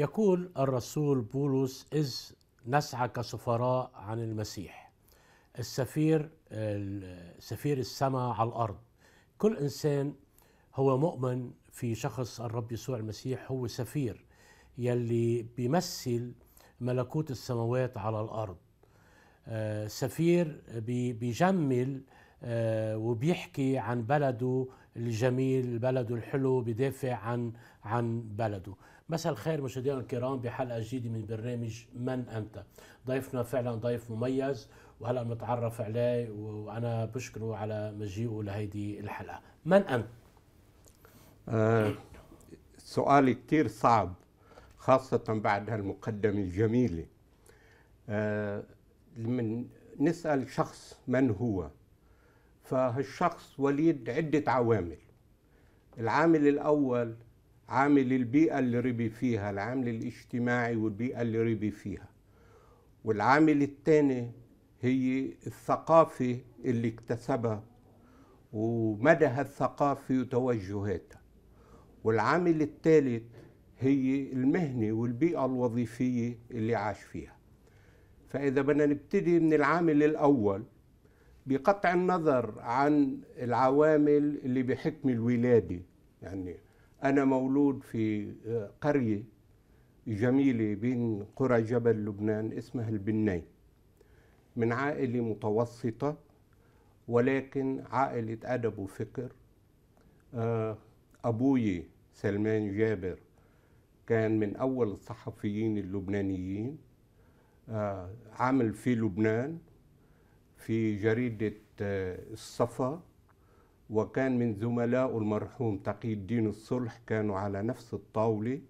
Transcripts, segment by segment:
يقول الرسول بولس إذ نسعى كسفراء عن المسيح السفير سفير السماء على الأرض كل إنسان هو مؤمن في شخص الرب يسوع المسيح هو سفير يلي بيمثل ملكوت السماوات على الأرض آه، سفير بيجمل آه، وبيحكي عن بلده الجميل بلده الحلو بدافع عن عن بلده مساء الخير مشاهدينا الكرام بحلقه جديده من برنامج من انت ضيفنا فعلا ضيف مميز وهلا بنتعرف عليه وانا بشكره على مجيئه لهيدي الحلقه من انت آه سؤال كثير صعب خاصة بعد هالمقدمة الجميلة آه لما نسأل شخص من هو فهالشخص وليد عدة عوامل العامل الأول عامل البيئة اللي ربي فيها العامل الاجتماعي والبيئة اللي ربي فيها والعامل الثاني هي الثقافة اللي اكتسبها ومدى الثقافة وتوجهاتها والعامل الثالث هي المهنة والبيئة الوظيفية اللي عاش فيها فإذا بدنا نبتدي من العامل الأول بقطع النظر عن العوامل اللي بحكم الولادة يعني أنا مولود في آه، قرية جميلة بين قرى جبل لبنان اسمها البني من عائلة متوسطة ولكن عائلة أدب وفكر آه، أبوي سلمان جابر كان من أول الصحفيين اللبنانيين آه، عمل في لبنان في جريدة الصفا وكان من زملاء المرحوم تقي الدين الصلح كانوا على نفس الطاولة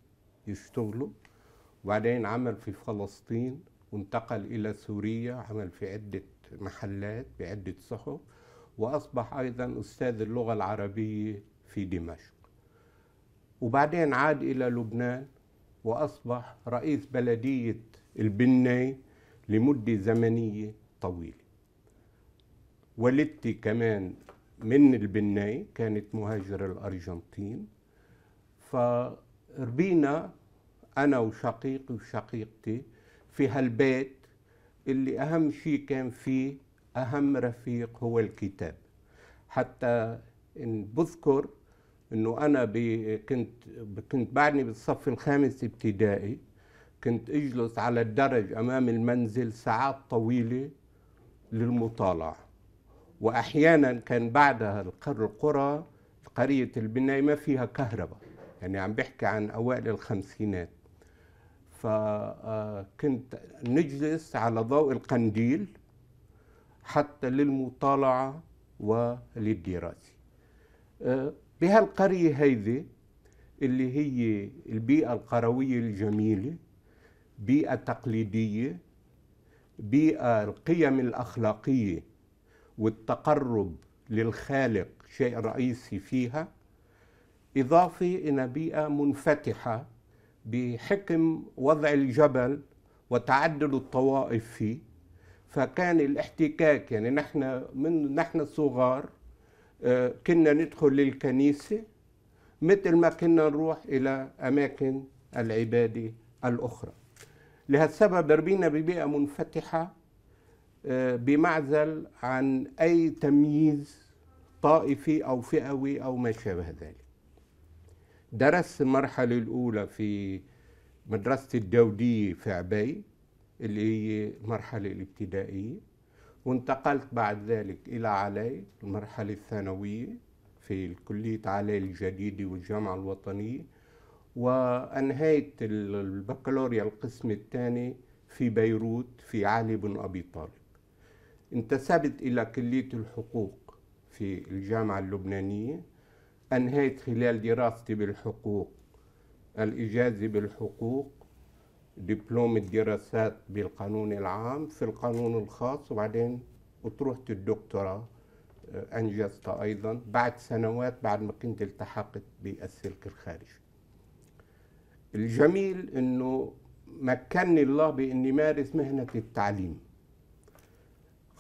يشتغلوا وبعدين عمل في فلسطين وانتقل إلى سوريا عمل في عدة محلات بعدة صحف وأصبح أيضا أستاذ اللغة العربية في دمشق وبعدين عاد إلى لبنان وأصبح رئيس بلدية البني لمدة زمنية طويلة والدتي كمان من البناي كانت مهاجرة الأرجنتين فربينا أنا وشقيقي وشقيقتي في هالبيت اللي أهم شيء كان فيه أهم رفيق هو الكتاب حتى إن بذكر إنه أنا كنت كنت بعدني بالصف الخامس ابتدائي كنت أجلس على الدرج أمام المنزل ساعات طويلة للمطالعة واحيانا كان بعدها القرى قريه البنايه ما فيها كهرباء يعني عم بحكي عن اوائل الخمسينات فكنت آه، نجلس على ضوء القنديل حتى للمطالعه وللدراسه آه، بهالقريه هيدي اللي هي البيئه القرويه الجميله بيئه تقليديه بيئه القيم الاخلاقيه والتقرب للخالق شيء رئيسي فيها إضافة إلى بيئة منفتحة بحكم وضع الجبل وتعدد الطوائف فيه فكان الاحتكاك يعني نحن من نحن صغار آه، كنا ندخل للكنيسة مثل ما كنا نروح إلى أماكن العبادة الأخرى لهالسبب ربينا ببيئة منفتحة بمعزل عن أي تمييز طائفي أو فئوي أو ما شابه ذلك درست المرحلة الأولى في مدرسة الدودية في عبي اللي هي المرحلة الابتدائية وانتقلت بعد ذلك إلى علي المرحلة الثانوية في كلية علي الجديدة والجامعة الوطنية وأنهيت البكالوريا القسم الثاني في بيروت في علي بن أبي طالب انتسبت إلى كلية الحقوق في الجامعة اللبنانية أنهيت خلال دراستي بالحقوق الإجازة بالحقوق دبلوم الدراسات بالقانون العام في القانون الخاص وبعدين اطروحة الدكتوراه آه، أنجزتها أيضا بعد سنوات بعد ما كنت التحقت بالسلك الخارجي الجميل أنه مكنني الله بأني مارس مهنة التعليم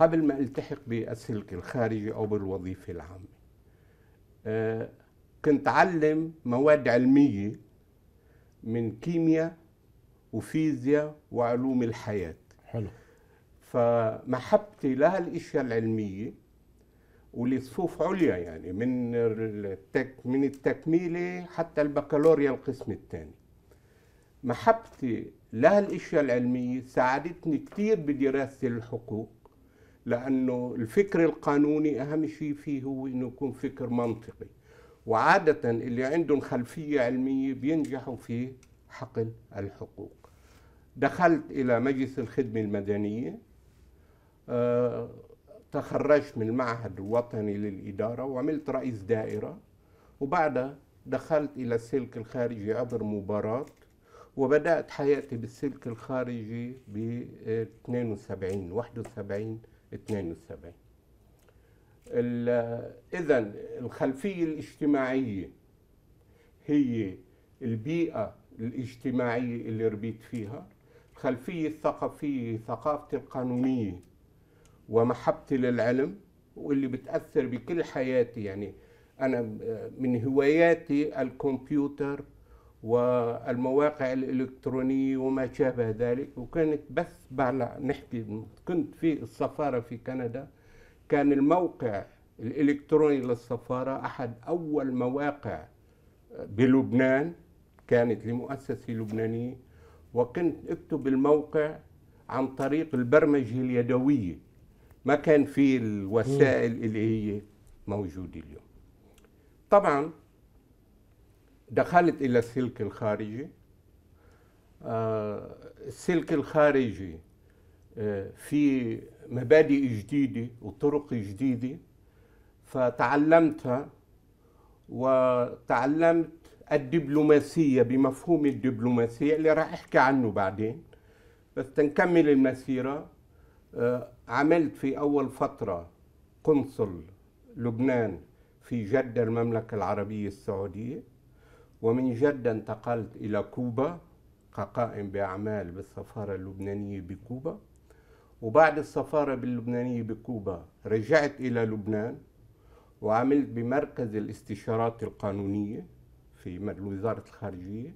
قبل ما التحق بالسلك الخارجي او بالوظيفه العامه آه، كنت علم مواد علميه من كيمياء وفيزياء وعلوم الحياه حلو فمحبتي لهالاشياء العلميه ولصفوف عليا يعني من التك من التكميله حتى البكالوريا القسم الثاني محبتي لهالاشياء العلميه ساعدتني كثير بدراسه الحقوق لأنه الفكر القانوني أهم شيء فيه هو أنه يكون فكر منطقي وعادة اللي عندهم خلفية علمية بينجحوا في حقل الحقوق دخلت إلى مجلس الخدمة المدنية أه تخرجت من المعهد الوطني للإدارة وعملت رئيس دائرة وبعدها دخلت إلى السلك الخارجي عبر مباراة وبدأت حياتي بالسلك الخارجي ب 72 71 72 إذا الخلفية الاجتماعية هي البيئة الاجتماعية اللي ربيت فيها الخلفية الثقافية ثقافتي القانونية ومحبتي للعلم واللي بتأثر بكل حياتي يعني أنا من هواياتي الكمبيوتر والمواقع الإلكترونية وما شابه ذلك وكانت بس بعد نحكي كنت في السفارة في كندا كان الموقع الإلكتروني للسفارة أحد أول مواقع بلبنان كانت لمؤسسة لبنانية وكنت أكتب الموقع عن طريق البرمجة اليدوية ما كان في الوسائل اللي هي موجودة اليوم طبعا دخلت إلى السلك الخارجي آه، السلك الخارجي آه، في مبادئ جديدة وطرق جديدة فتعلمتها وتعلمت الدبلوماسية بمفهوم الدبلوماسية اللي راح أحكي عنه بعدين بس تنكمل المسيرة آه، عملت في أول فترة قنصل لبنان في جدة المملكة العربية السعودية ومن جدة انتقلت إلى كوبا كقائم بأعمال بالسفارة اللبنانية بكوبا وبعد السفارة اللبنانية بكوبا رجعت إلى لبنان وعملت بمركز الاستشارات القانونية في وزارة الخارجية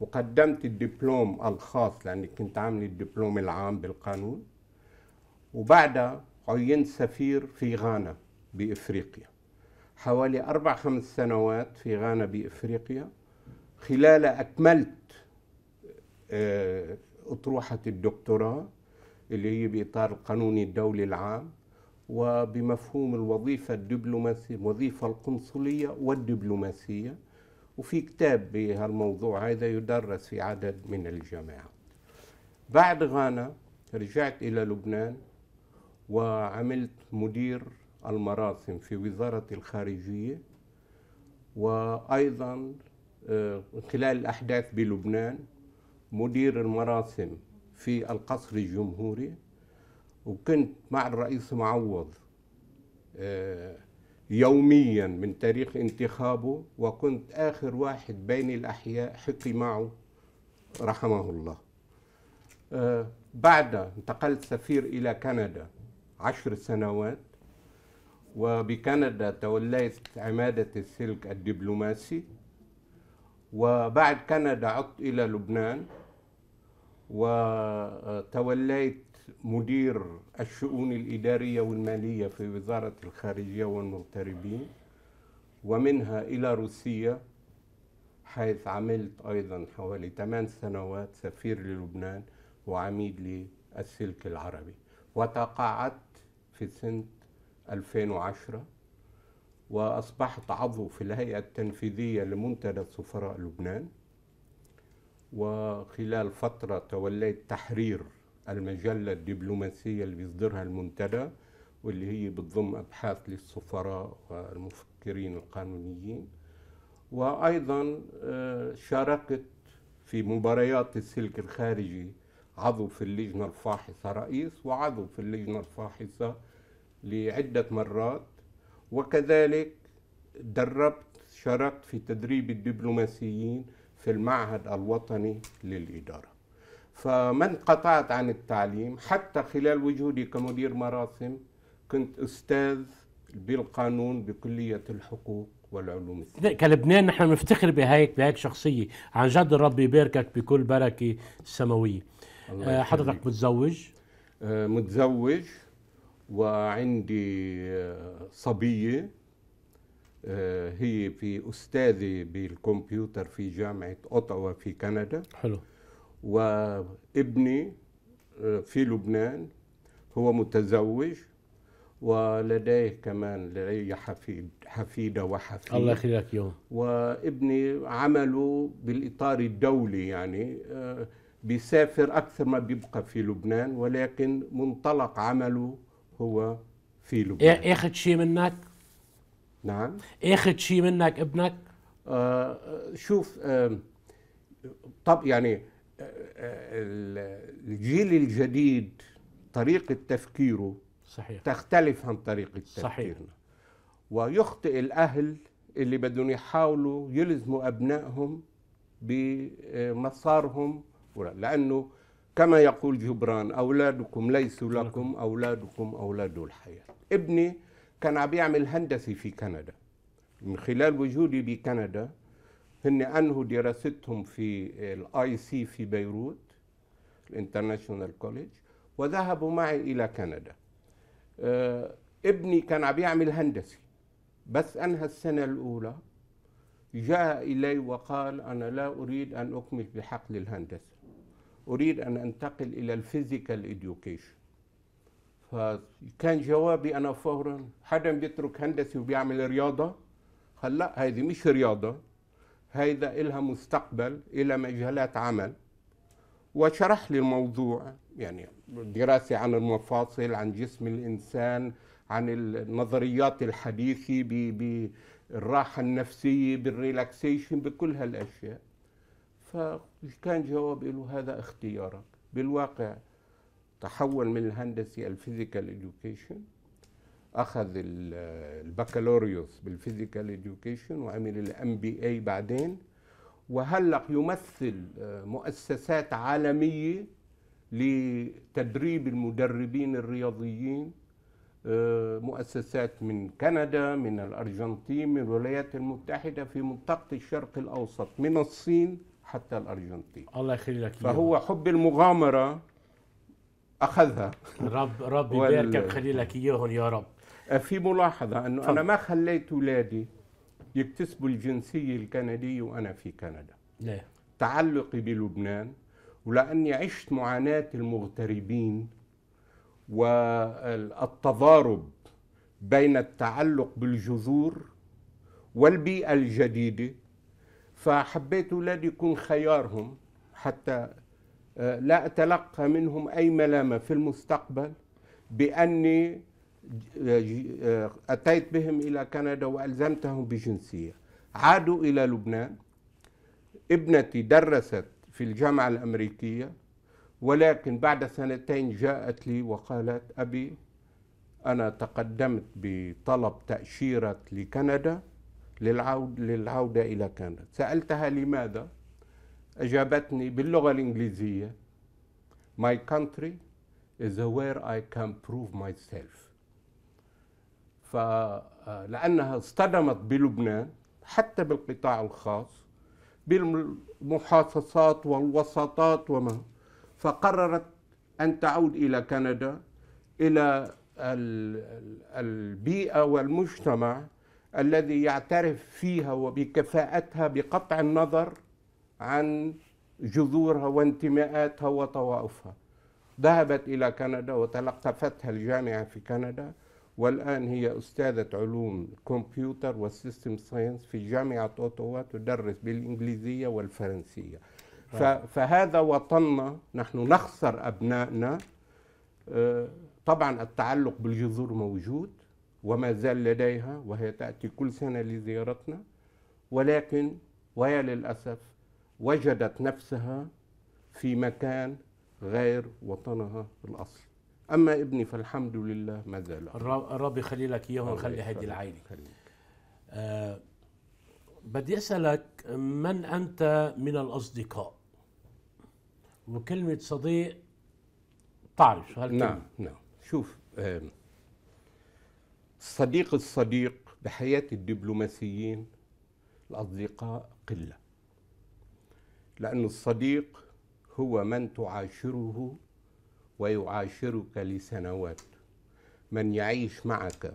وقدمت الدبلوم الخاص لأني كنت عامل الدبلوم العام بالقانون وبعدها عينت سفير في غانا بإفريقيا حوالي أربع خمس سنوات في غانا بإفريقيا خلال أكملت آه، أطروحة الدكتوراه اللي هي بإطار القانون الدولي العام وبمفهوم الوظيفة الدبلوماسية الوظيفة القنصلية والدبلوماسية وفي كتاب بهالموضوع هذا يدرس في عدد من الجامعات بعد غانا رجعت إلى لبنان وعملت مدير المراسم في وزارة الخارجية وأيضا آه، خلال الأحداث بلبنان مدير المراسم في القصر الجمهوري وكنت مع الرئيس معوض آه، يوميا من تاريخ انتخابه وكنت آخر واحد بين الأحياء حكي معه رحمه الله آه، بعد انتقلت سفير إلى كندا عشر سنوات وبكندا توليت عمادة السلك الدبلوماسي وبعد كندا عدت إلى لبنان وتوليت مدير الشؤون الإدارية والمالية في وزارة الخارجية والمغتربين ومنها إلى روسيا حيث عملت أيضا حوالي 8 سنوات سفير للبنان وعميد للسلك العربي وتقاعدت في سنة 2010 وأصبحت عضو في الهيئة التنفيذية لمنتدى سفراء لبنان وخلال فترة توليت تحرير المجلة الدبلوماسية اللي بيصدرها المنتدى واللي هي بتضم أبحاث للسفراء والمفكرين القانونيين وأيضا آه، شاركت في مباريات السلك الخارجي عضو في اللجنة الفاحصة رئيس وعضو في اللجنة الفاحصة لعدة مرات وكذلك دربت شاركت في تدريب الدبلوماسيين في المعهد الوطني للإدارة فما انقطعت عن التعليم حتى خلال وجودي كمدير مراسم كنت أستاذ بالقانون بكلية الحقوق والعلوم السياسية كلبنان نحن بنفتخر بهيك بهيك شخصية عن جد الرب يباركك بكل بركة سماوية آه، حضرتك متزوج؟ آه، متزوج وعندي آه، صبية آه، هي في أستاذة بالكمبيوتر في جامعة أوتاوا في كندا حلو وابني آه، في لبنان هو متزوج ولديه كمان لدي حفيد حفيده وحفيد الله يخليك يوم وابني عمله بالاطار الدولي يعني بيسافر اكثر ما بيبقى في لبنان ولكن منطلق عمله هو في لبنان اخذ إيه- إيه شيء منك؟ نعم اخذ إيه شيء منك ابنك؟ آه, آه، شوف آه طب يعني آه، آه، الجيل الجديد طريقة تفكيره صحيح تختلف عن طريقة تفكيرنا صحيح. ويخطئ الأهل اللي بدهم يحاولوا يلزموا أبنائهم بمسارهم لأنه كما يقول جبران أولادكم ليسوا لكم أولادكم أولاد الحياة ابني كان عم يعمل هندسي في كندا من خلال وجودي بكندا هن أنهوا دراستهم في الاي سي في بيروت الانترناشونال كوليج وذهبوا معي إلى كندا آه، ابني كان عم يعمل هندسي بس أنهى السنة الأولى جاء إلي وقال أنا لا أريد أن أكمل بحقل الهندسة أريد أن أنتقل إلى الفيزيكال إديوكيشن فكان جوابي أنا فورا حدا بيترك هندسة وبيعمل رياضة قال لا هذه مش رياضة هيدا إلها مستقبل إلى مجالات عمل وشرح لي الموضوع يعني دراسة عن المفاصل عن جسم الإنسان عن النظريات الحديثة بالراحة النفسية بالريلاكسيشن بكل هالأشياء ف كان جواب له هذا اختيارك بالواقع تحول من الهندسي الفيزيكال اديوكيشن اخذ البكالوريوس بالفيزيكال اديوكيشن وعمل الام بي اي بعدين وهلق يمثل آه، مؤسسات عالميه لتدريب المدربين الرياضيين آه، مؤسسات من كندا من الارجنتين من الولايات المتحده في منطقه الشرق الاوسط من الصين حتى الارجنتين الله يخلي لك فهو حب المغامره اخذها رب رب يباركك وال... خلي لك اياهم يا رب في ملاحظه انه انا ما خليت اولادي يكتسبوا الجنسيه الكنديه وانا في كندا ليه تعلقي بلبنان ولاني عشت معاناه المغتربين والتضارب بين التعلق بالجذور والبيئه الجديده فحبيت أولادي يكون خيارهم حتى آه، لا أتلقى منهم أي ملامة في المستقبل بأني آه، آه، أتيت بهم إلى كندا وألزمتهم بجنسية عادوا إلى لبنان ابنتي درست في الجامعة الأمريكية ولكن بعد سنتين جاءت لي وقالت أبي أنا تقدمت بطلب تأشيرة لكندا للعود للعودة إلى كندا سألتها لماذا أجابتني باللغة الإنجليزية My country is where I can prove myself فلأنها اصطدمت بلبنان حتى بالقطاع الخاص بالمحاصصات والوساطات وما فقررت أن تعود إلى كندا إلى البيئة والمجتمع الذي يعترف فيها وبكفاءتها بقطع النظر عن جذورها وانتماءاتها وطوائفها ذهبت إلى كندا وتلقفتها الجامعة في كندا والآن هي أستاذة علوم كمبيوتر والسيستم ساينس في جامعة أوتوا تدرس بالإنجليزية والفرنسية فهذا وطننا نحن نخسر أبنائنا آه، طبعا التعلق بالجذور موجود وما زال لديها وهي تأتي كل سنة لزيارتنا ولكن ويا للأسف وجدت نفسها في مكان غير وطنها الأصلي أما ابني فالحمد لله ما زال ربي يخلي لك إياه ويخلي هذه العائلة آه بدي أسألك من أنت من الأصدقاء وكلمة صديق تعرف هالكلمة نعم نعم شوف آه صديق الصديق بحياة الدبلوماسيين الأصدقاء قلة لأن الصديق هو من تعاشره ويعاشرك لسنوات من يعيش معك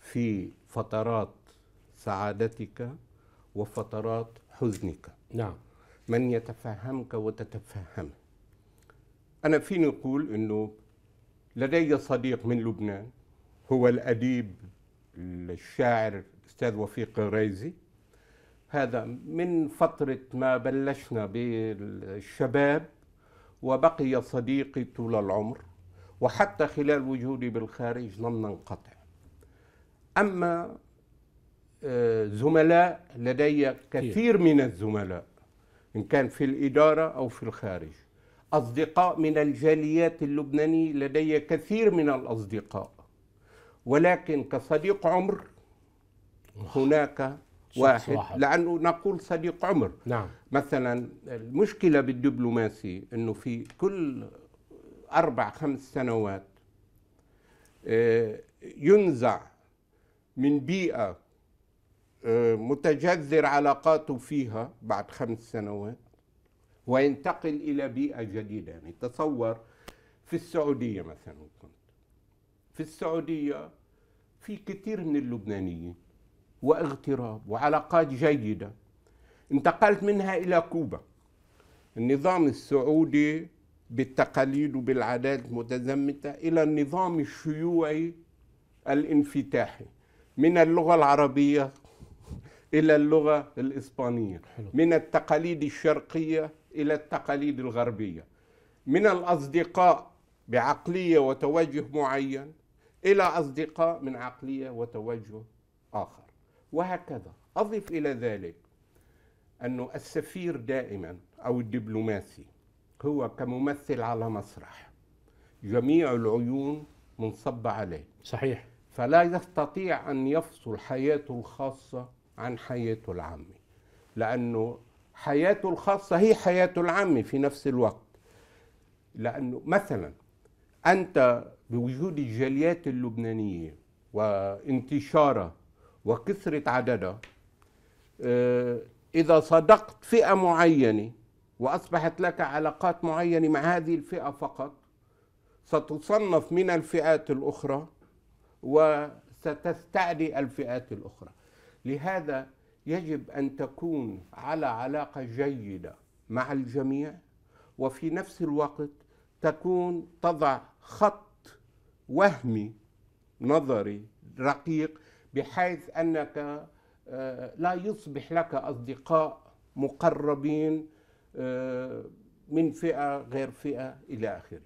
في فترات سعادتك وفترات حزنك نعم من يتفهمك وتتفهمه أنا فيني أقول أنه لدي صديق من لبنان هو الأديب الشاعر الأستاذ وفيق الريزي هذا من فترة ما بلشنا بالشباب وبقي صديقي طول العمر وحتى خلال وجودي بالخارج لم ننقطع أما آه، زملاء لدي كثير من الزملاء إن كان في الإدارة أو في الخارج أصدقاء من الجاليات اللبنانية لدي كثير من الأصدقاء ولكن كصديق عمر هناك واحد لانه نقول صديق عمر نعم. مثلا المشكله بالدبلوماسي انه في كل اربع خمس سنوات آه، ينزع من بيئه آه، متجذر علاقاته فيها بعد خمس سنوات وينتقل الى بيئه جديده يعني تصور في السعوديه مثلا كنت في السعوديه في كثير من اللبنانيين واغتراب وعلاقات جيدة انتقلت منها إلى كوبا النظام السعودي بالتقاليد وبالعادات المتزمتة إلى النظام الشيوعي الانفتاحي من اللغة العربية إلى اللغة الإسبانية حلو. من التقاليد الشرقية إلى التقاليد الغربية من الأصدقاء بعقلية وتوجه معين إلى أصدقاء من عقلية وتوجه آخر وهكذا أضف إلى ذلك أن السفير دائما أو الدبلوماسي هو كممثل على مسرح جميع العيون منصبة عليه صحيح فلا يستطيع أن يفصل حياته الخاصة عن حياته العامة لأنه حياته الخاصة هي حياته العامة في نفس الوقت لأنه مثلا أنت بوجود الجاليات اللبنانية وانتشارها وكثرة عددها آه، إذا صدقت فئة معينة وأصبحت لك علاقات معينة مع هذه الفئة فقط ستصنف من الفئات الأخرى وستستعدي الفئات الأخرى لهذا يجب أن تكون على علاقة جيدة مع الجميع وفي نفس الوقت تكون تضع خط وهمي نظري رقيق بحيث انك آه، لا يصبح لك اصدقاء مقربين آه، من فئه غير فئه الى اخره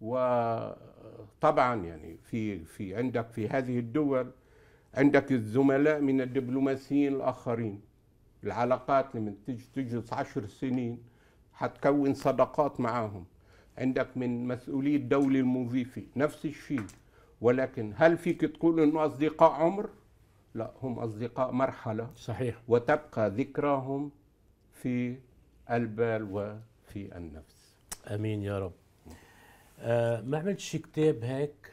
وطبعا يعني في في عندك في هذه الدول عندك الزملاء من الدبلوماسيين الاخرين العلاقات اللي من تجي تجلس عشر سنين حتكون صداقات معاهم عندك من مسؤولي دولة المضيفة نفس الشيء ولكن هل فيك تقول انه اصدقاء عمر؟ لا هم اصدقاء مرحله صحيح وتبقى ذكراهم في البال وفي النفس امين يا رب آه ما شيء كتاب هيك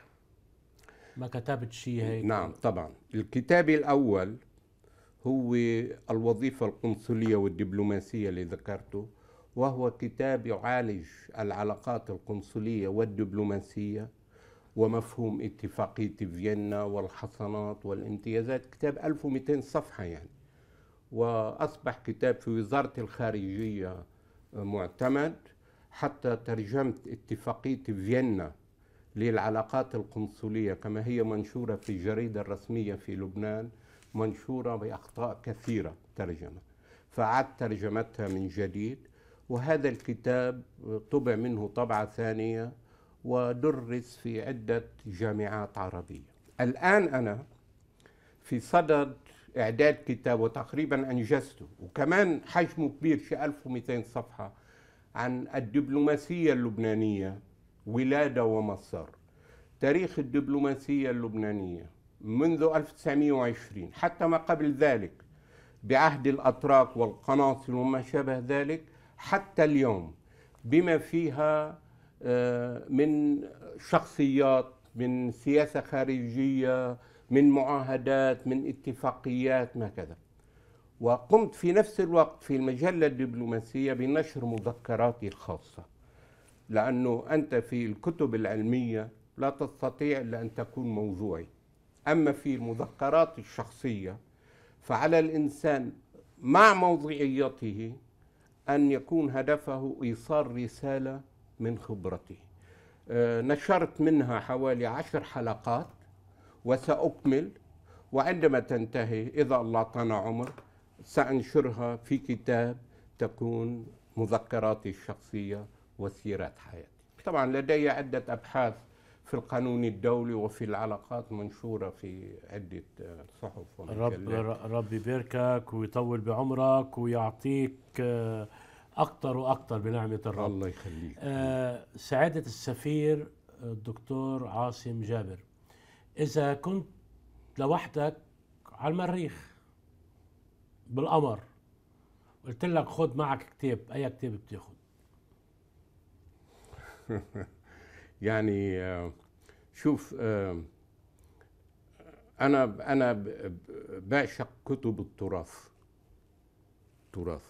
ما كتبت شيء هيك نعم طبعا الكتاب الاول هو الوظيفه القنصليه والدبلوماسيه اللي ذكرته وهو كتاب يعالج العلاقات القنصليه والدبلوماسيه ومفهوم اتفاقيه فيينا والحصنات والامتيازات كتاب 1200 صفحه يعني واصبح كتاب في وزاره الخارجيه معتمد حتى ترجمت اتفاقيه فيينا للعلاقات القنصليه كما هي منشوره في الجريده الرسميه في لبنان منشوره باخطاء كثيره ترجمه فعدت ترجمتها من جديد وهذا الكتاب طبع منه طبعة ثانية ودرس في عدة جامعات عربية الآن أنا في صدد إعداد كتاب وتقريبا أنجزته وكمان حجمه كبير شيء 1200 صفحة عن الدبلوماسية اللبنانية ولادة ومصر تاريخ الدبلوماسية اللبنانية منذ 1920 حتى ما قبل ذلك بعهد الأتراك والقناصل وما شابه ذلك حتى اليوم بما فيها آه، من شخصيات من سياسه خارجيه من معاهدات من اتفاقيات ما كذا وقمت في نفس الوقت في المجله الدبلوماسيه بنشر مذكراتي الخاصه لانه انت في الكتب العلميه لا تستطيع الا ان تكون موضوعي اما في المذكرات الشخصيه فعلى الانسان مع موضوعيته أن يكون هدفه إيصال رسالة من خبرته آه، نشرت منها حوالي عشر حلقات وسأكمل وعندما تنتهي إذا الله اعطانا عمر سأنشرها في كتاب تكون مذكراتي الشخصية وسيرات حياتي طبعا لدي عدة أبحاث في القانون الدولي وفي العلاقات منشوره في عده آه، صحف رب ربي يباركك ويطول بعمرك ويعطيك آه، اكثر واكثر بنعمه الرب الله يخليك آه سعاده السفير آه، الدكتور عاصم جابر اذا كنت لوحدك على المريخ بالقمر قلت لك خذ معك كتاب اي كتاب بتاخذ يعني شوف انا انا بعشق كتب التراث تراث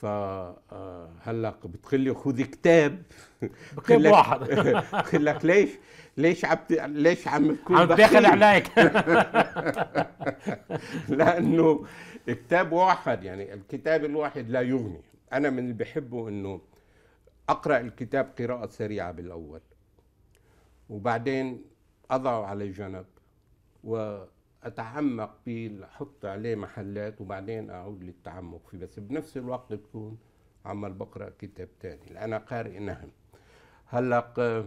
فهلا بتخلي خذ كتاب بكتاب واحد بقول لك ليش ليش عم ليش عم تكون عم داخل عليك لانه كتاب واحد يعني الكتاب الواحد لا يغني انا من اللي بحبه انه اقرا الكتاب قراءه سريعه بالاول وبعدين اضعه على جنب واتعمق فيه احط عليه محلات وبعدين اعود للتعمق فيه بس بنفس الوقت بكون عم بقرا كتاب ثاني لان قارئ نهم هلا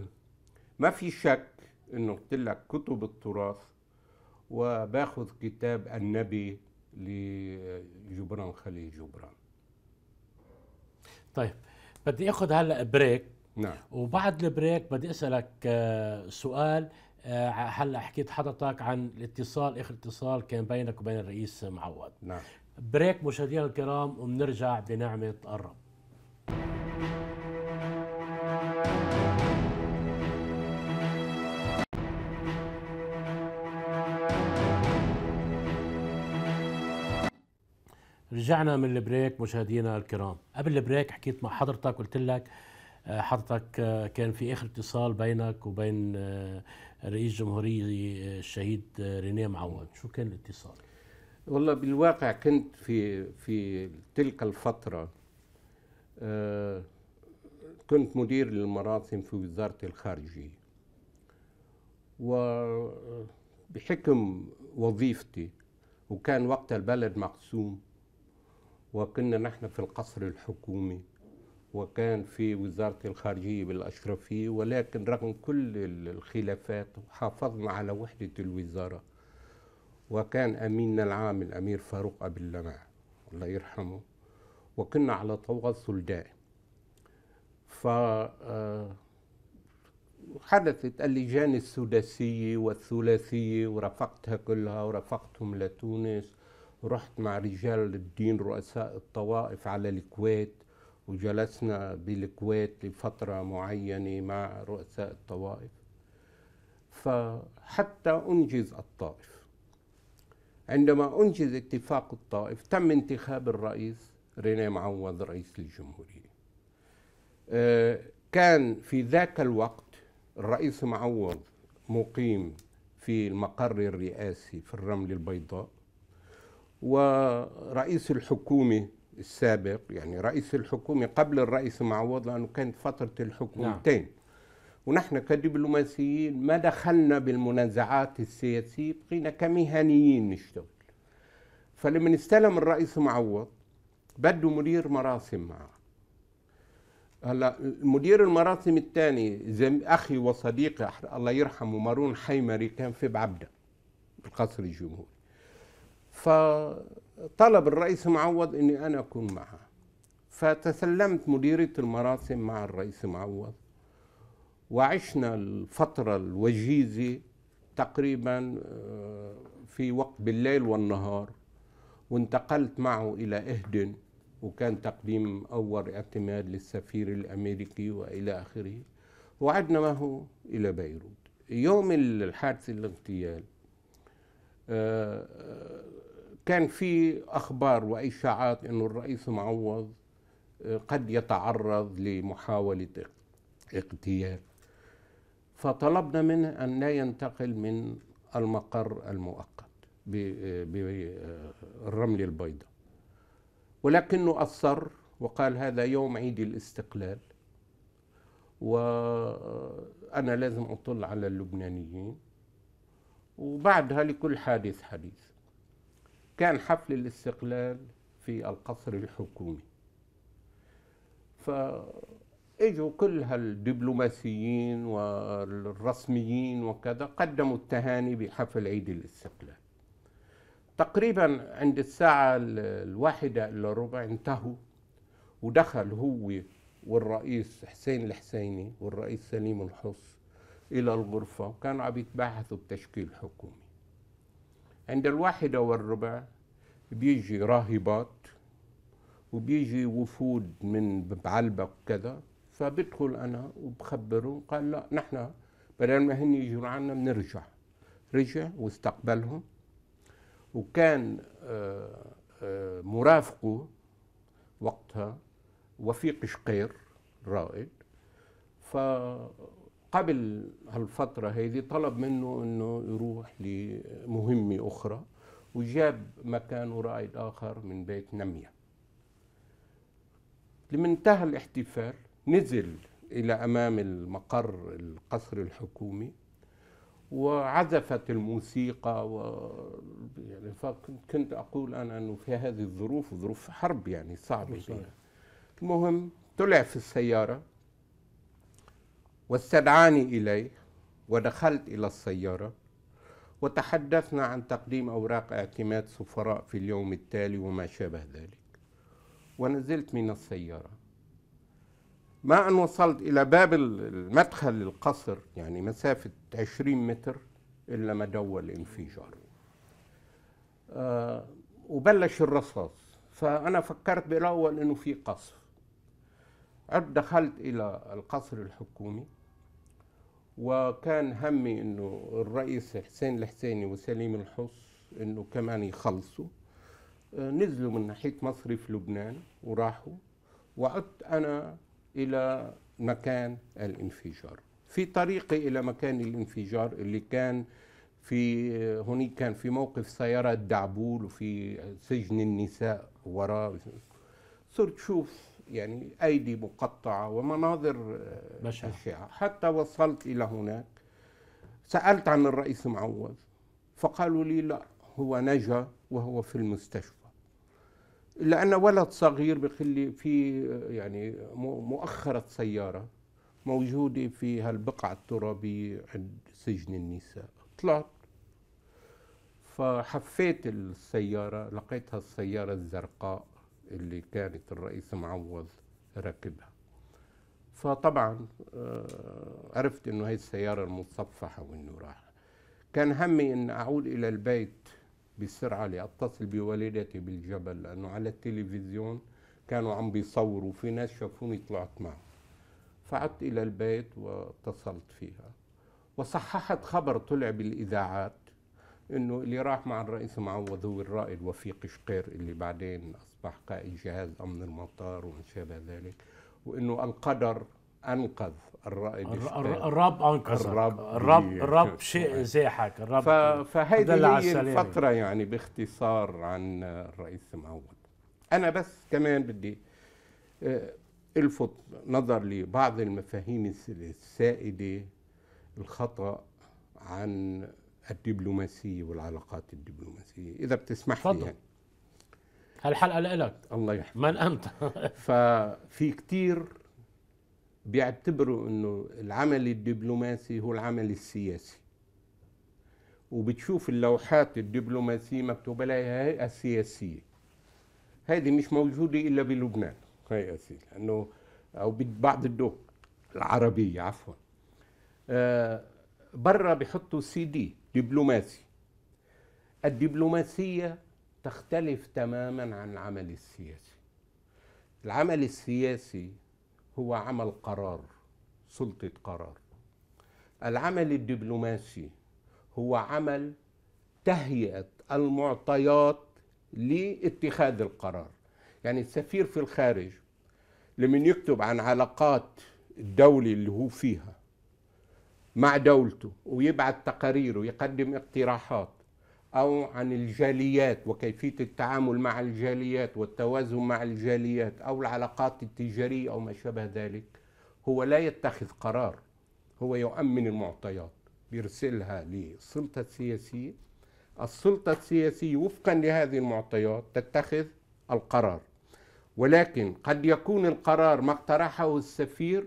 ما في شك انه قلت لك كتب التراث وباخذ كتاب النبي لجبران خليل جبران طيب بدي اخذ هلا بريك نعم وبعد البريك بدي اسالك آه، سؤال آه، هلا حكيت حضرتك عن الاتصال اخر اتصال كان بينك وبين الرئيس معوض نعم بريك مشاهدينا الكرام وبنرجع بنعمه الرب رجعنا من البريك مشاهدينا الكرام قبل البريك حكيت مع حضرتك قلت لك آه، حضرتك آه، كان في اخر اتصال بينك وبين آه، رئيس الجمهوريه الشهيد رينيه معوض شو كان الاتصال والله بالواقع كنت في في تلك الفتره كنت مدير للمراسم في وزاره الخارجيه وبحكم وظيفتي وكان وقت البلد مقسوم وكنا نحن في القصر الحكومي وكان في وزارة الخارجية بالأشرفية ولكن رغم كل الخلافات حافظنا على وحدة الوزارة وكان أميننا العام الأمير فاروق أبي اللمع الله يرحمه وكنا على تواصل دائم ف آه، حدثت اللجان السداسية والثلاثية ورافقتها كلها ورافقتهم لتونس رحت مع رجال الدين رؤساء الطوائف على الكويت وجلسنا بالكويت لفترة معينة مع رؤساء الطوائف فحتى أنجز الطائف عندما أنجز اتفاق الطائف تم انتخاب الرئيس ريني معوض رئيس الجمهورية آه، كان في ذاك الوقت الرئيس معوض مقيم في المقر الرئاسي في الرمل البيضاء ورئيس الحكومة السابق يعني رئيس الحكومة قبل الرئيس معوض لأنه كانت فترة الحكومتين نعم. ونحن كدبلوماسيين ما دخلنا بالمنازعات السياسية بقينا كمهنيين نشتغل فلما استلم الرئيس معوض بده مدير مراسم معه هلا مدير المراسم الثاني اخي وصديقي الله يرحمه مارون حيمري كان في بعبده في الجمهوري فطلب الرئيس معوض اني انا اكون معها فتسلمت مديريه المراسم مع الرئيس معوض وعشنا الفتره الوجيزه تقريبا آه، في وقت بالليل والنهار وانتقلت معه الى اهدن وكان تقديم اول اعتماد للسفير الامريكي والى اخره وعدنا معه الى بيروت يوم الحادث الاغتيال كان في اخبار واشاعات انه الرئيس معوض آه، قد يتعرض لمحاوله اغتيال فطلبنا منه ان لا ينتقل من المقر المؤقت بالرمل آه، آه، البيضاء ولكنه اصر وقال هذا يوم عيد الاستقلال وانا لازم اطل على اللبنانيين وبعدها لكل حادث حديث كان حفل الاستقلال في القصر الحكومي فاجوا كل هالدبلوماسيين والرسميين وكذا قدموا التهاني بحفل عيد الاستقلال تقريبا عند الساعة الواحدة إلا ربع انتهوا ودخل هو والرئيس حسين الحسيني والرئيس سليم الحص إلى الغرفة وكانوا عم يتباحثوا بتشكيل حكومي عند الواحدة والربع بيجي راهبات وبيجي وفود من بعلبك وكذا فبدخل أنا وبخبره قال لا نحن بدل ما هن يجوا عنا بنرجع رجع واستقبلهم وكان آه، آه، مرافقه وقتها وفيق شقير رائد ف قبل هالفترة هذه طلب منه أنه يروح لمهمة أخرى وجاب مكانه رائد آخر من بيت نمية لما انتهى الاحتفال نزل إلى أمام المقر القصر الحكومي وعزفت الموسيقى و يعني فكنت أقول أنا أنه في هذه الظروف ظروف حرب يعني صعبة المهم طلع في السيارة واستدعاني إليه ودخلت إلى السيارة وتحدثنا عن تقديم أوراق اعتماد سفراء في اليوم التالي وما شابه ذلك ونزلت من السيارة ما أن وصلت إلى باب المدخل للقصر يعني مسافة 20 متر إلا مدوى الانفجار أه وبلش الرصاص فأنا فكرت بالأول أنه في قصف دخلت إلى القصر الحكومي وكان همي انه الرئيس حسين الحسيني وسليم الحص انه كمان يخلصوا آه، نزلوا من ناحيه مصرف لبنان وراحوا وعدت انا الى مكان الانفجار في طريقي الى مكان الانفجار اللي كان في آه، هنيك كان في موقف سيارات دعبول وفي سجن النساء وراه صرت شوف يعني أيدي مقطعة ومناظر بشعة آه، حتى وصلت إلى هناك سألت عن الرئيس معوض فقالوا لي لا هو نجا وهو في المستشفى إلا ولد صغير بخلي في آه، يعني مؤخرة سيارة موجودة في هالبقعة الترابية عند سجن النساء طلعت فحفيت السيارة لقيتها السيارة الزرقاء اللي كانت الرئيس معوض راكبها فطبعا آه، عرفت انه هي السيارة المتصفحة وانه راح كان همي ان اعود الى البيت بسرعة لاتصل بوالدتي بالجبل لانه على التلفزيون كانوا عم بيصوروا في ناس شافوني طلعت معهم فعدت الى البيت واتصلت فيها وصححت خبر طلع بالاذاعات انه اللي راح مع الرئيس معوض هو الرائد وفيق شقير اللي بعدين اصبح قائد جهاز امن المطار وما شابه ذلك وانه القدر انقذ الرائد الرب انقذ الرب الرب الرب شيء زاحك الرب فهذه هي الفتره يعني باختصار عن الرئيس معوض انا بس كمان بدي آه، الفت نظر لبعض المفاهيم السائده الخطا عن الدبلوماسيه والعلاقات الدبلوماسيه اذا بتسمح فضل. لي يعني. هالحلقه لك الله يحفظك من انت ففي كثير بيعتبروا انه العمل الدبلوماسي هو العمل السياسي وبتشوف اللوحات الدبلوماسيه مكتوب عليها هيئه سياسيه هذه مش موجوده الا بلبنان هيئه سياسيه لانه او ببعض الدول العربيه عفوا آه برا بيحطوا سي دي دبلوماسي الدبلوماسية تختلف تماما عن العمل السياسي العمل السياسي هو عمل قرار سلطة قرار العمل الدبلوماسي هو عمل تهيئة المعطيات لاتخاذ القرار يعني السفير في الخارج لمن يكتب عن علاقات الدولة اللي هو فيها مع دولته ويبعث تقاريره يقدم اقتراحات أو عن الجاليات وكيفية التعامل مع الجاليات والتوازن مع الجاليات أو العلاقات التجارية أو ما شابه ذلك هو لا يتخذ قرار هو يؤمن المعطيات بيرسلها للسلطة السياسية السلطة السياسية وفقا لهذه المعطيات تتخذ القرار ولكن قد يكون القرار ما اقترحه السفير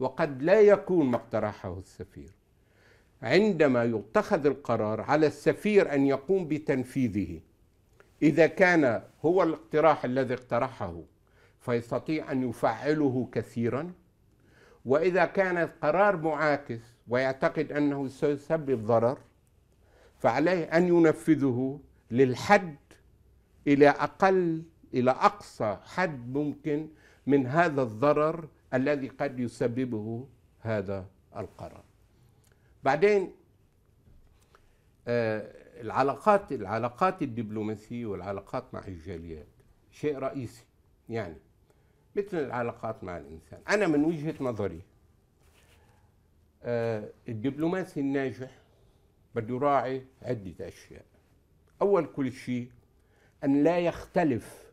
وقد لا يكون ما اقترحه السفير عندما يتخذ القرار على السفير ان يقوم بتنفيذه اذا كان هو الاقتراح الذي اقترحه فيستطيع ان يفعله كثيرا واذا كان القرار معاكس ويعتقد انه سيسبب ضرر فعليه ان ينفذه للحد الى اقل الى اقصى حد ممكن من هذا الضرر الذي قد يسببه هذا القرار بعدين آه، العلاقات العلاقات الدبلوماسيه والعلاقات مع الجاليات شيء رئيسي يعني مثل العلاقات مع الانسان انا من وجهه نظري آه، الدبلوماسي الناجح بده يراعي عده اشياء اول كل شيء ان لا يختلف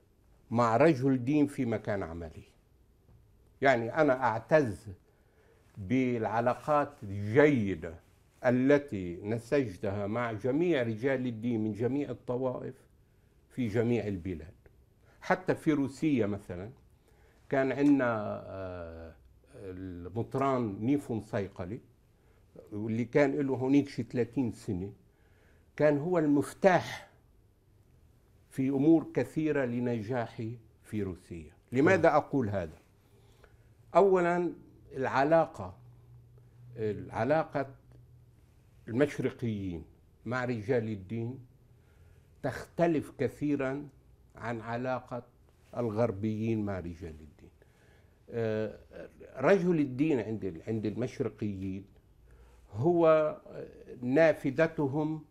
مع رجل دين في مكان عمله يعني أنا أعتز بالعلاقات الجيدة التي نسجتها مع جميع رجال الدين من جميع الطوائف في جميع البلاد حتى في روسيا مثلا كان عندنا آه، المطران نيفون صيقلي واللي كان له هونيك شي 30 سنه كان هو المفتاح في امور كثيره لنجاحي في روسيا لماذا اقول هذا اولا العلاقه العلاقه المشرقيين مع رجال الدين تختلف كثيرا عن علاقه الغربيين مع رجال الدين آه، رجل الدين عند عند المشرقيين هو آه، نافذتهم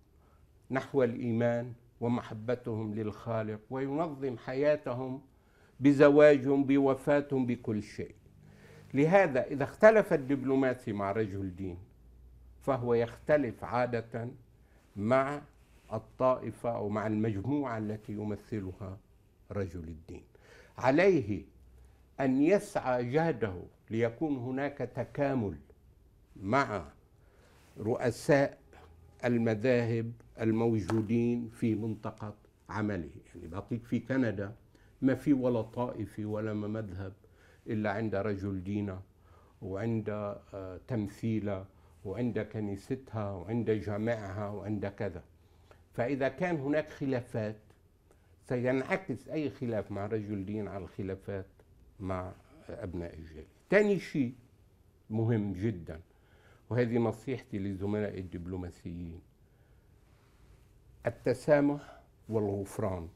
نحو الايمان ومحبتهم للخالق وينظم حياتهم بزواجهم بوفاتهم بكل شيء لهذا إذا اختلف الدبلوماسي مع رجل دين فهو يختلف عادة مع الطائفة أو مع المجموعة التي يمثلها رجل الدين عليه أن يسعى جهده ليكون هناك تكامل مع رؤساء المذاهب الموجودين في منطقة عمله يعني بعطيك في كندا ما في ولا طائفي ولا مذهب إلا عند رجل دينة وعند آه، تمثيلة وعند كنيستها وعند جامعها وعند كذا فإذا كان هناك خلافات سينعكس أي خلاف مع رجل دين على الخلافات مع أبناء الجالية ثاني شيء مهم جدا وهذه نصيحتي لزملاء الدبلوماسيين التسامح والغفران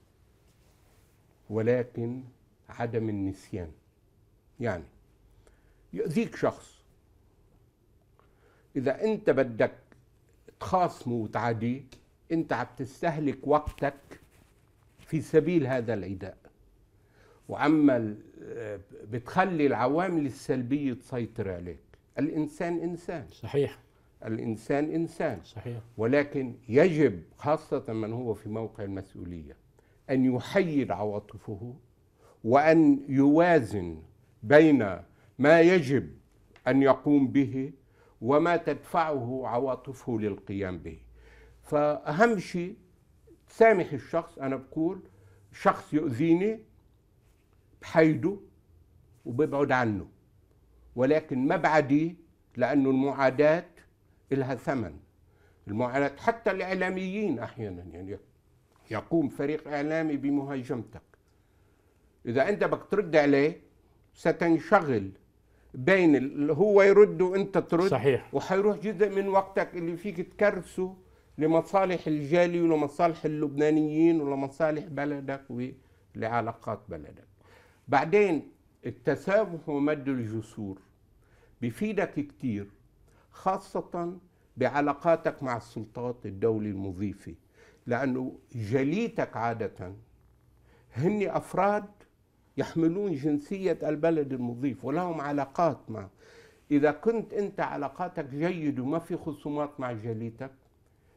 ولكن عدم النسيان يعني يؤذيك شخص إذا أنت بدك تخاصمه وتعاديه أنت عم تستهلك وقتك في سبيل هذا العداء وعما بتخلي العوامل السلبية تسيطر عليك الإنسان إنسان صحيح الإنسان إنسان صحيح ولكن يجب خاصة من هو في موقع المسؤولية أن يحيد عواطفه وأن يوازن بين ما يجب ان يقوم به وما تدفعه عواطفه للقيام به فاهم شيء سامح الشخص انا بقول شخص يؤذيني بحيده وببعد عنه ولكن ما بعدي لانه المعاداه لها ثمن المعاناة حتى الإعلاميين أحيانا يعني يقوم فريق إعلامي بمهاجمتك إذا أنت بدك ترد عليه ستنشغل بين اللي هو يرد وانت ترد صحيح وحيروح جزء من وقتك اللي فيك تكرسه لمصالح الجالي ولمصالح اللبنانيين ولمصالح بلدك ولعلاقات بلدك بعدين التسامح ومد الجسور بفيدك كتير خاصة بعلاقاتك مع السلطات الدولي المضيفة لأنه جليتك عادة هن أفراد يحملون جنسية البلد المضيف ولهم علاقات معه إذا كنت أنت علاقاتك جيد وما في خصومات مع جليتك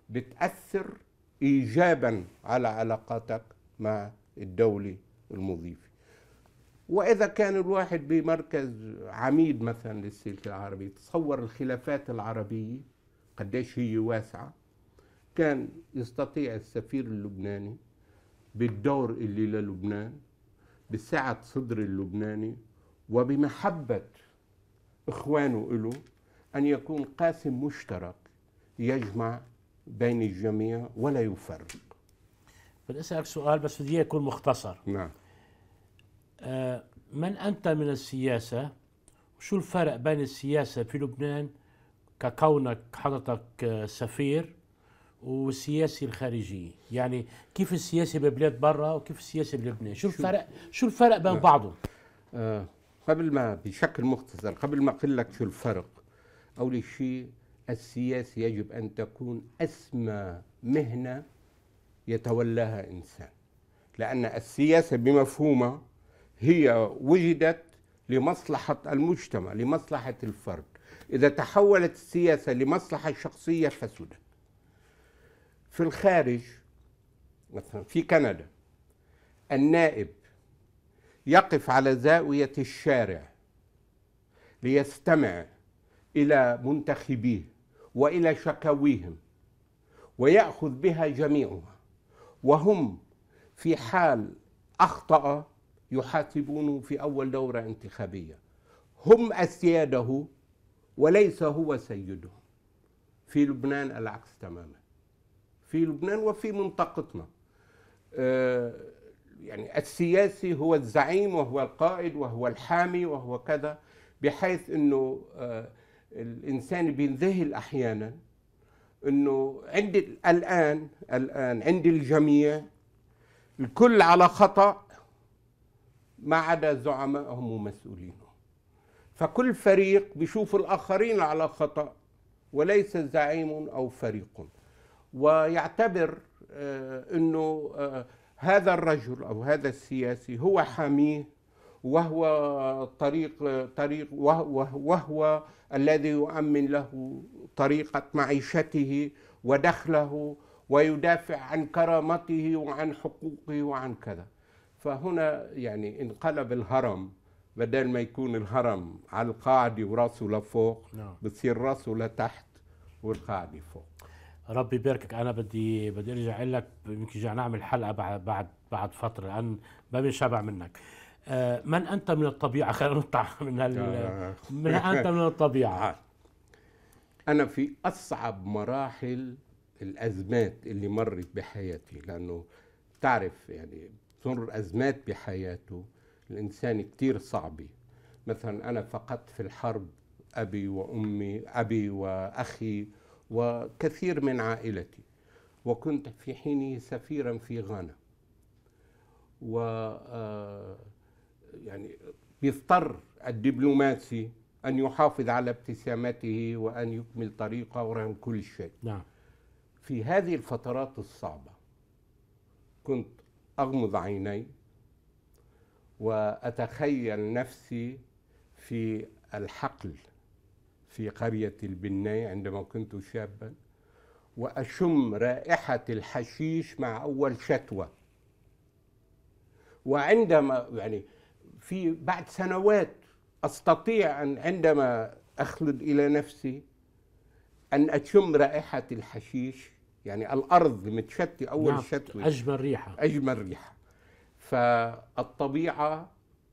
بتأثر إيجابا على علاقاتك مع الدولة المضيفة وإذا كان الواحد بمركز عميد مثلا للسلك العربي تصور الخلافات العربية قديش هي واسعة كان يستطيع السفير اللبناني بالدور اللي للبنان بسعة صدر اللبناني وبمحبة إخوانه له أن يكون قاسم مشترك يجمع بين الجميع ولا يفرق بدي أسألك سؤال بس بدي يكون مختصر نعم آه من أنت من السياسة وشو الفرق بين السياسة في لبنان ككونك حضرتك آه، سفير والسياسي الخارجي يعني كيف السياسي ببلاد برا وكيف السياسي بلبنان شو الفرق شو الفرق بين نعم. بعضهم آه قبل ما بشكل مختصر قبل ما اقول لك شو الفرق اول شيء السياسي يجب ان تكون اسمى مهنه يتولاها انسان لان السياسه بمفهومها هي وجدت لمصلحه المجتمع لمصلحه الفرد اذا تحولت السياسه لمصلحه شخصيه فسدت في الخارج مثلا في كندا النائب يقف على زاوية الشارع ليستمع إلى منتخبيه وإلى شكاويهم ويأخذ بها جميعها وهم في حال أخطأ يحاسبونه في أول دورة انتخابية هم أسياده وليس هو سيدهم في لبنان العكس تماما في لبنان وفي منطقتنا آه، يعني السياسي هو الزعيم وهو القائد وهو الحامي وهو كذا بحيث انه آه، الانسان بينذهل احيانا انه عند الان الان عند الجميع الكل على خطا ما عدا زعمائهم ومسؤولينهم فكل فريق بيشوف الاخرين على خطا وليس زعيم او فريق ويعتبر آه، انه آه، هذا الرجل او هذا السياسي هو حاميه وهو طريق طريق وهو, وهو الذي يؤمن له طريقه معيشته ودخله ويدافع عن كرامته وعن حقوقه وعن كذا فهنا يعني انقلب الهرم بدل ما يكون الهرم على القاعدة وراسه لفوق نعم. بتصير راسه لتحت والقاعدة فوق ربي يباركك انا بدي بدي ارجع لك يمكن رجع نعمل حلقه بعد بعد بعد فتره لان ما بنشبع منك آه، من انت من الطبيعه خلينا نطلع من هال آه. من انت من الطبيعه انا في اصعب مراحل الازمات اللي مرت بحياتي لانه تعرف يعني تمر ازمات بحياته الانسان كثير صعبه مثلا انا فقدت في الحرب ابي وامي ابي واخي وكثير من عائلتي وكنت في حينه سفيرا في غانا و آه، يعني بيضطر الدبلوماسي أن يحافظ على ابتسامته وأن يكمل طريقه ورغم كل شيء نعم. في هذه الفترات الصعبة كنت أغمض عيني وأتخيل نفسي في الحقل في قرية البناية عندما كنت شابا وأشم رائحة الحشيش مع أول شتوى وعندما يعني في بعد سنوات أستطيع أن عندما أخلد إلى نفسي أن أشم رائحة الحشيش يعني الأرض متشتي أول نعم شتوى أجمل ريحة أجمل ريحة فالطبيعة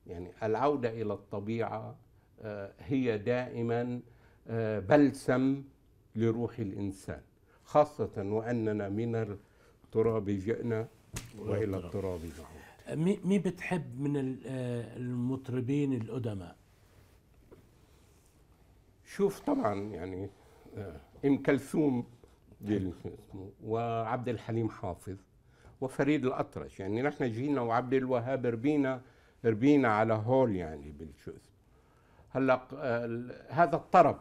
يعني العودة إلى الطبيعة آه، هي دائما بلسم لروح الإنسان خاصة وأننا من التراب جئنا وإلى التراب نعود مين بتحب من آه، المطربين القدماء؟ شوف طبعا يعني ام آه، كلثوم وعبد الحليم حافظ وفريد الاطرش يعني نحن جينا وعبد الوهاب ربينا ربينا على هول يعني بالشو هلا آه، هذا الطرب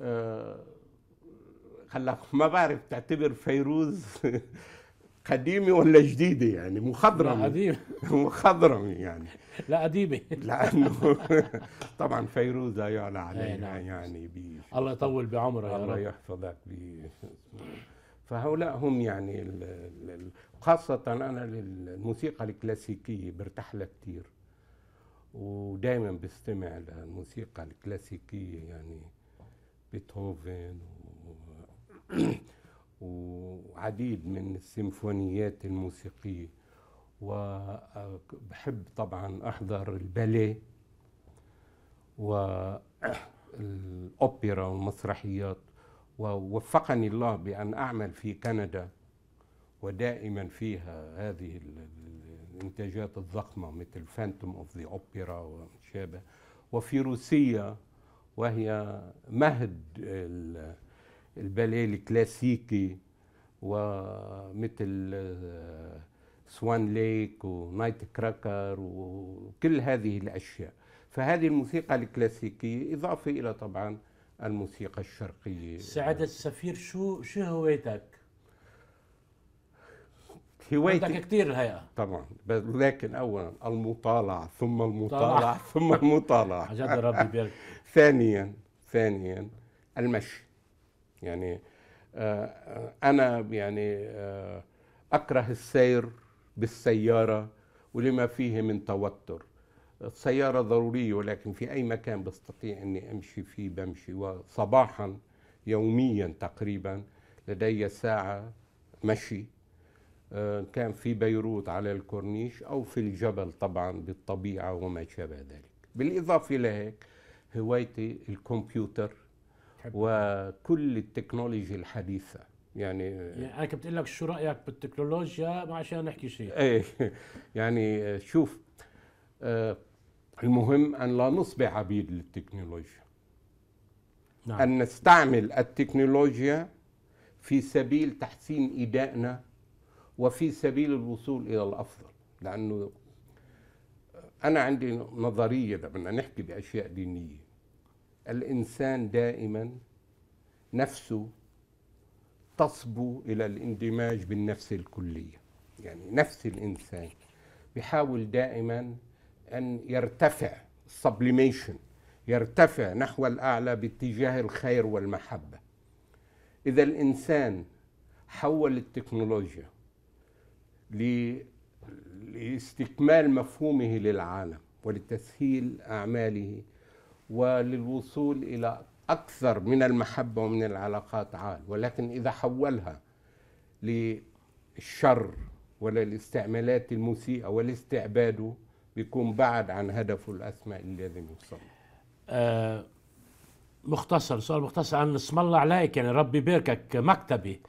آه، خلاك ما بعرف تعتبر فيروز قديمه ولا جديده يعني مخضرمه قديم مخضرمه يعني لا قديمه لانه طبعا فيروز لا يعلى إيه، علينا نعم. يعني بي الله يطول رب الله يحفظك بي فهؤلاء هم يعني ال ال خاصة أنا للموسيقى الكلاسيكية برتاح لها كثير ودائما بستمع للموسيقى الكلاسيكية يعني بيتهوفن وعديد من السيمفونيات الموسيقية وبحب طبعا أحضر الباليه والأوبرا والمسرحيات ووفقني الله بأن أعمل في كندا ودائما فيها هذه الانتاجات الضخمة مثل فانتوم اوف ذا اوبرا وما شابه وفي روسيا وهي مهد الباليه الكلاسيكي ومثل آه، سوان ليك ونايت كراكر وكل هذه الاشياء فهذه الموسيقى الكلاسيكيه اضافه الى طبعا الموسيقى الشرقيه سعاده السفير شو شو هوايتك هويتك عندك كثير الهيئه طبعا لكن اولا المطالعه ثم المطالعه ثم المطالعه عن جد ربي يبارك ثانيا ثانيا المشي يعني آه، آه، انا يعني آه، اكره السير بالسياره ولما فيه من توتر السيارة ضرورية ولكن في أي مكان بستطيع أني أمشي فيه بمشي وصباحا يوميا تقريبا لدي ساعة مشي كان في بيروت على الكورنيش أو في الجبل طبعا بالطبيعة وما شابه ذلك بالإضافة لهيك هيك هوايتي الكمبيوتر وكل التكنولوجيا الحديثه يعني, يعني انا كنت بقول لك شو رايك بالتكنولوجيا ما عشان نحكي شيء ايه يعني شوف آه، المهم ان لا نصبح عبيد للتكنولوجيا نعم. ان نستعمل التكنولوجيا في سبيل تحسين ادائنا وفي سبيل الوصول الى الافضل لانه أنا عندي نظرية لما نحكي بأشياء دينية الإنسان دائما نفسه تصبو إلى الاندماج بالنفس الكلية يعني نفس الإنسان بيحاول دائما أن يرتفع سبليميشن يرتفع نحو الأعلى باتجاه الخير والمحبة إذا الإنسان حول التكنولوجيا لاستكمال مفهومه للعالم ولتسهيل أعماله وللوصول إلى أكثر من المحبة ومن العلاقات عال ولكن إذا حولها للشر ولا الاستعمالات المسيئة والاستعباد بيكون بعد عن هدفه الأسمى الذي لازم يوصل آه مختصر سؤال مختصر عن اسم الله عليك يعني ربي يباركك مكتبي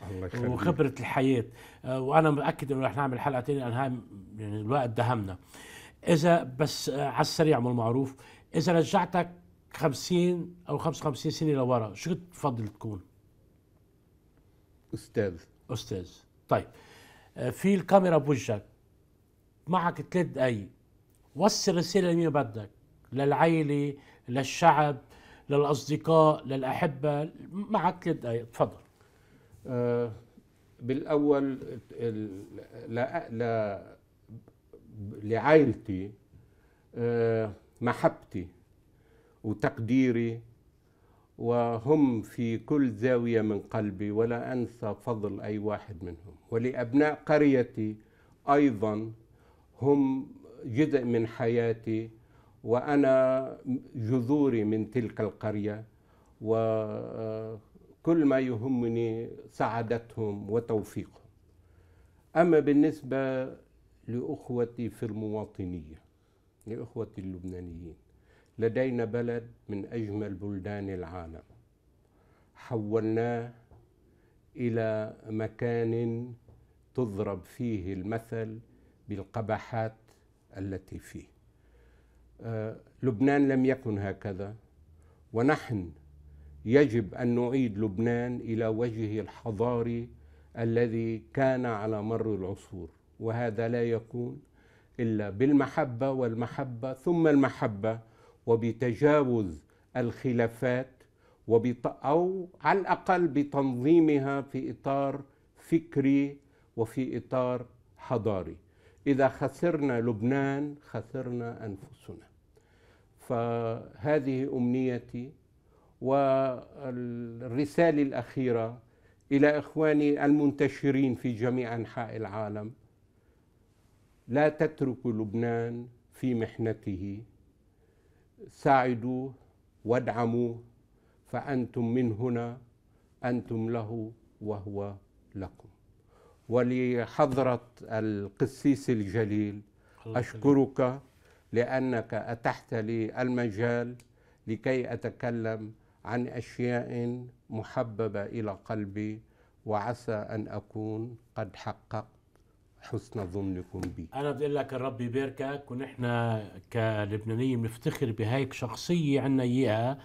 وخبره الحياه آه، وانا متاكد انه رح نعمل حلقتين لان هاي يعني الوقت دهمنا اذا بس آه، على السريع من المعروف اذا رجعتك 50 او 55 سنه لورا شو كنت تفضل تكون استاذ استاذ طيب آه، في الكاميرا بوجهك معك ثلاث دقايق وصل رساله لمين بدك للعيله للشعب للاصدقاء للاحبه معك ثلاث دقائق تفضل آه بالاول لا لا لعائلتي آه محبتي وتقديري وهم في كل زاوية من قلبي ولا أنسى فضل أي واحد منهم ولأبناء قريتي أيضا هم جزء من حياتي وأنا جذوري من تلك القرية وكل ما يهمني سعادتهم وتوفيقهم أما بالنسبة لأخوتي في المواطنية لأخوتي اللبنانيين لدينا بلد من أجمل بلدان العالم حولناه إلى مكان تضرب فيه المثل بالقبحات التي فيه آه، لبنان لم يكن هكذا ونحن يجب ان نعيد لبنان الى وجهه الحضاري الذي كان على مر العصور وهذا لا يكون الا بالمحبه والمحبه ثم المحبه وبتجاوز الخلافات وبط او على الاقل بتنظيمها في اطار فكري وفي اطار حضاري اذا خسرنا لبنان خسرنا انفسنا فهذه امنيتي والرساله الاخيره الى اخواني المنتشرين في جميع انحاء العالم لا تتركوا لبنان في محنته ساعدوه وادعموه فانتم من هنا انتم له وهو لكم ولحضره القسيس الجليل اشكرك لانك اتحت لي المجال لكي اتكلم عن اشياء محببه الى قلبي وعسى ان اكون قد حققت حسن ظنكم بي انا بدي اقول لك الرب يباركك ونحن كلبنانيين بنفتخر بهيك شخصيه عنا اياها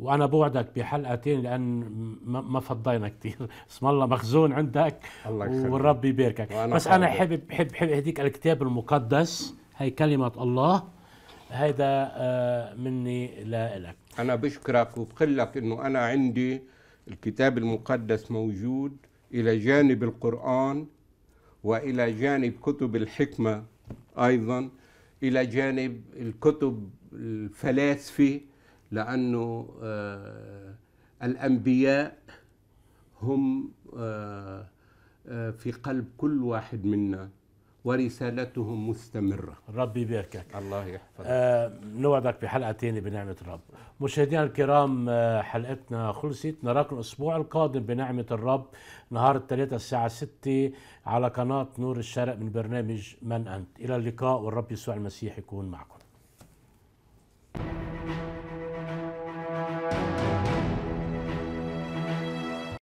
وانا بوعدك بحلقتين لان ما فضينا كثير اسم الله مخزون عندك الله والرب يباركك بس انا حابب حب حب هديك الكتاب المقدس هي كلمة الله هيدا آه، مني لا لك أنا بشكرك وبقول لك إنه أنا عندي الكتاب المقدس موجود إلى جانب القرآن وإلى جانب كتب الحكمة أيضا إلى جانب الكتب الفلاسفة لأنه آه، الأنبياء هم آه، في قلب كل واحد منا ورسالتهم مستمرة ربي يباركك الله يحفظك آه نوعدك بحلقة تانية بنعمة الرب مشاهدينا الكرام آه حلقتنا خلصت نراكم الأسبوع القادم بنعمة الرب نهار الثلاثة الساعة 6 على قناة نور الشرق من برنامج من أنت إلى اللقاء والرب يسوع المسيح يكون معكم